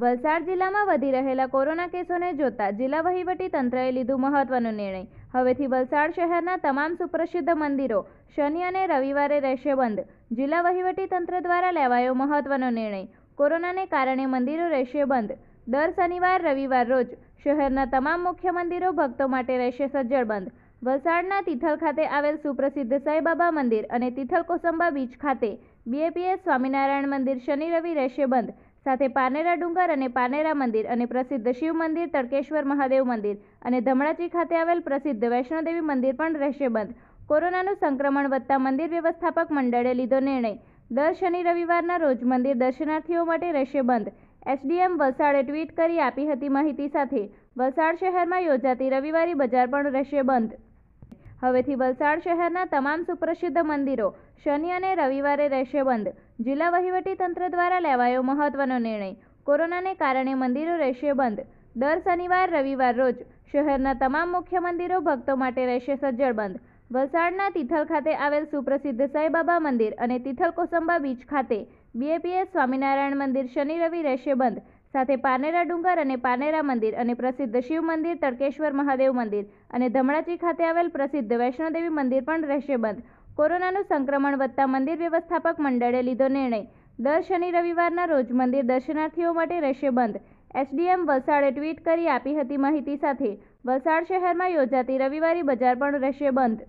વલસાડ જિલ્લામાં વધી રહેલા કોરોના કેસોને જોતા જિલ્લા વહીવટી તંત્રએ લીધું મહત્વનો નિર્ણય હવેથી વલસાડ શહેરના તમામ સુપ્રસિદ્ધ મંદિરો શનિ અને રવિવારે રહેશે બંધ જિલ્લા વહીવટી તંત્ર દ્વારા લેવાયો મહત્વનો નિર્ણય કોરોનાને કારણે મંદિરો રહેશે બંધ દર શનિવાર રવિવાર રોજ શહેરના તમામ મુખ્ય મંદિરો ભક્તો માટે રહેશે સજ્જડ બંધ વલસાડના તિથલ ખાતે આવેલ સુપ્રસિદ્ધ સાંઈબાબા મંદિર અને તિથલ કોસંબા બીચ ખાતે બીએપીએસ સ્વામિનારાયણ મંદિર શનિ રવિ રહેશે બંધ સાથે પાનેરા ડુંગર અને પાનેરા મંદિર અને પ્રસિદ્ધ શિવ મંદિર તડકેશ્વર મહાદેવ મંદિર અને ધમણાચી ખાતે આવેલ પ્રસિદ્ધ વૈષ્ણોદેવી મંદિર પણ રહેશે બંધ કોરોનાનું સંક્રમણ વધતા મંદિર વ્યવસ્થાપક મંડળે લીધો નિર્ણય દર શનિ રવિવારના રોજ મંદિર દર્શનાર્થીઓ માટે રહેશે બંધ એસડીએમ વલસાડે ટ્વીટ કરી આપી હતી માહિતી સાથે વલસાડ શહેરમાં યોજાતી રવિવારી બજાર પણ રહેશે બંધ હવેથી વલસાડ શહેરના તમામ સુપ્રસિદ્ધ મંદિરો શનિ અને રવિવારે રહેશે બંધ જિલ્લા વહીવટી તંત્ર દ્વારા લેવાયો મહત્વનો નિર્ણય કોરોનાને કારણે મંદિરો રહેશે બંધ દર શનિવાર રવિવાર રોજ શહેરના તમામ મુખ્ય મંદિરો ભક્તો માટે રહેશે સજ્જડ બંધ વલસાડના તિથલ ખાતે આવેલ સુપ્રસિદ્ધ સાંઈબાબા મંદિર અને તિથલ કોસંબા બીચ ખાતે બીએપીએસ સ્વામિનારાયણ મંદિર શનિ રવિ રહેશે બંધ સાથે પાનેરા ડુંગર અને પાનેરા મંદિર અને પ્રસિદ્ધ શિવ મંદિર તડકેશ્વર મહાદેવ મંદિર અને ધમણાચી ખાતે આવેલ પ્રસિદ્ધ વૈષ્ણોદેવી મંદિર પણ રહેશે બંધ કોરોનાનું સંક્રમણ વધતા મંદિર વ્યવસ્થાપક મંડળે લીધો નિર્ણય દર શનિ રવિવારના રોજ મંદિર દર્શનાર્થીઓ માટે રહેશે બંધ એસડીએમ વલસાડે ટ્વીટ કરી આપી હતી માહિતી સાથે વલસાડ શહેરમાં યોજાતી રવિવારી બજાર પણ રહેશે બંધ